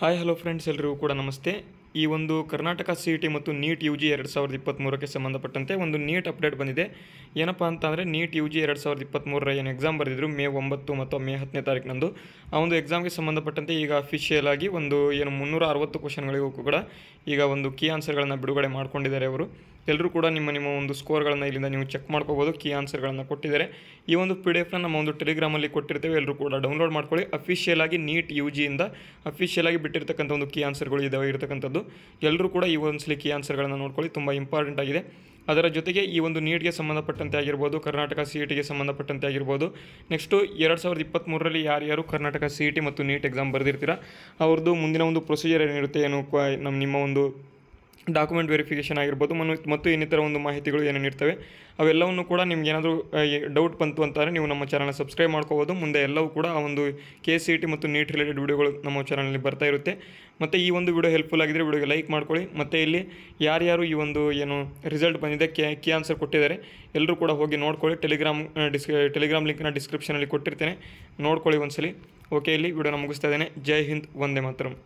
hi hello friends ಎಲ್ಲರಿಗೂ ಕೂಡ ನಮಸ್ತೆ ಈ ಒಂದು ಕರ್ನಾಟಕ ಸಿ ಇ ಟಿ ಮತ್ತು ನೀಟ್ ಯು ಜಿ ಎರಡು ಸಾವಿರದ ಇಪ್ಪತ್ತ್ಮೂರಕ್ಕೆ ಸಂಬಂಧಪಟ್ಟಂತೆ ಒಂದು ನೀಟ್ ಅಪ್ಡೇಟ್ ಬಂದಿದೆ ಏನಪ್ಪ ಅಂತಂದರೆ ನೀಟ್ ಯು ಜಿ ಎರಡು ಸಾವಿರದ ಇಪ್ಪತ್ತ್ಮೂರರ ಏನು ಎಕ್ಸಾಮ್ ಬರೆದಿದ್ರು ಮೇ ಒಂಬತ್ತು ಮತ್ತು ಮೇ ಹತ್ತನೇ ತಾರೀಕಿನಂದು ಆ ಒಂದು ಎಕ್ಸಾಮ್ಗೆ ಸಂಬಂಧಪಟ್ಟಂತೆ ಈಗ ಅಫಿಷಿಯಲ್ ಆಗಿ ಒಂದು ಏನು ಮುನ್ನೂರ ಅರವತ್ತು ಕ್ವಶನ್ಗಳಿಗೂ ಕೂಡ ಈಗ ಒಂದು ಕೀ ಆನ್ಸರ್ಗಳನ್ನು ಬಿಡುಗಡೆ ಮಾಡಿಕೊಂಡಿದ್ದಾರೆ ಅವರು ಎಲ್ಲರೂ ಕೂಡ ನಿಮ್ಮ ನಿಮ್ಮ ಒಂದು ಸ್ಕೋರ್ಗಳನ್ನು ಇಲ್ಲಿಂದ ನೀವು ಚೆಕ್ ಮಾಡ್ಕೋಬೋದು ಕೀ ಆನ್ಸರ್ಗಳನ್ನು ಕೊಟ್ಟಿದ್ದಾರೆ ಈ ಒಂದು ಪಿ ಡಿ ಎಫ್ನ ನಮ್ಮ ಒಂದು ಟೆಲಿಗ್ರಾಮಲ್ಲಿ ಕೊಟ್ಟಿರ್ತೇವೆ ಎಲ್ಲರೂ ಕೂಡ ಡೌನ್ಲೋಡ್ ಮಾಡ್ಕೊಳ್ಳಿ ಆಗಿ ನೀಟ್ ಯು ಜಿಯಿಂದ ಅಫಿಷಿಯಲಾಗಿ ಬಿಟ್ಟಿರ್ತಕ್ಕಂಥ ಒಂದು ಕೀ ಆನ್ಸರ್ಗಳು ಇದಾವೆ ಇರತಕ್ಕಂಥದ್ದು ಎಲ್ಲರೂ ಕೂಡ ಈ ಒಂದು ಒಂದ್ಸಲಿ ಕೀ ಆನ್ಸರ್ಗಳನ್ನು ನೋಡ್ಕೊಳ್ಳಿ ತುಂಬ ಇಂಪಾರ್ಟೆಂಟ್ ಆಗಿದೆ ಅದರ ಜೊತೆಗೆ ಈ ಒಂದು ನೀಟ್ಗೆ ಸಂಬಂಧಪಟ್ಟಂತೆ ಆಗಿರ್ಬೋದು ಕರ್ನಾಟಕ ಸಿ ಇ e ಟಿಗೆ ಸಂಬಂಧಪಟ್ಟಂತೆ ಆಗಿರ್ಬೋದು ನೆಕ್ಸ್ಟು ಎರಡು ಸಾವಿರದ ಇಪ್ಪತ್ತ್ಮೂರರಲ್ಲಿ ಯಾರ್ಯಾರು ಕರ್ನಾಟಕ ಸಿ ಇ ಟಿ ಮತ್ತು ನೀಟ್ ಎಕ್ಸಾಮ್ ಬರೆದಿರ್ತೀರ ಅವ್ರದ್ದು ಮುಂದಿನ ಒಂದು ಪ್ರೊಸೀಜರ್ ಏನಿರುತ್ತೆ ಏನು ನಮ್ಮ ನಿಮ್ಮ ಒಂದು ಡಾಕ್ಯುಮೆಂಟ್ ವೆರಿಫಿಕೇಷನ್ ಆಗಿರ್ಬೋದು ಮನು ಮತ್ತು ಇನ್ನಿತರ ಒಂದು ಮಾಹಿತಿಗಳು ಏನೇನಿರ್ತವೆ ಅವೆಲ್ಲವನ್ನು ಕೂಡ ನಿಮ್ಗೆ ಏನಾದರೂ ಡೌಟ್ ಬಂತು ಅಂತಾರೆ ನೀವು ನಮ್ಮ ಚಾನಲ್ನ ಸಬ್ಸ್ಕ್ರೈಬ್ ಮಾಡ್ಕೋಬೋದು ಮುಂದೆ ಎಲ್ಲವೂ ಕೂಡ ಆ ಒಂದು ಕೆ ಸಿ ಟಿ ಮತ್ತು ನೀಟ್ ರಿಲೇಟೆಡ್ ವಿಡಿಯೋಗಳು ನಮ್ಮ ಚಾನಲ್ನಲ್ಲಿ ಬರ್ತಾ ಇರುತ್ತೆ ಮತ್ತು ಈ ಒಂದು ವಿಡಿಯೋ ಹೆಲ್ಪ್ಫುಲ್ ಆಗಿದ್ದರೆ ವಿಡಿಯೋಗೆ ಲೈಕ್ ಮಾಡ್ಕೊಳ್ಳಿ ಮತ್ತು ಇಲ್ಲಿ ಯಾರ್ಯಾರು ಈ ಒಂದು ಏನು ರಿಸಲ್ಟ್ ಬಂದಿದೆ ಕೆ ಕಿ ಆನ್ಸರ್ ಕೊಟ್ಟಿದ್ದಾರೆ ಎಲ್ಲರೂ ಕೂಡ ಹೋಗಿ ನೋಡ್ಕೊಳ್ಳಿ ಟೆಲಿಗ್ರಾಮ್ ಡಿಸ್ ಟೆಲಿಗ್ರಾಮ್ ಲಿಂಕ್ನ ಡಿಸ್ಕ್ರಿಪ್ಷನಲ್ಲಿ ಕೊಟ್ಟಿರ್ತೇನೆ ನೋಡ್ಕೊಳ್ಳಿ ಒಂದ್ಸಲಿ ಓಕೆ ಇಲ್ಲಿ ವಿಡಿಯೋನ ಮುಗಿಸ್ತಾ ಇದ್ದೇನೆ ಜೈ ಹಿಂದ್ ಒಂದೇ ಮಾತ್ರ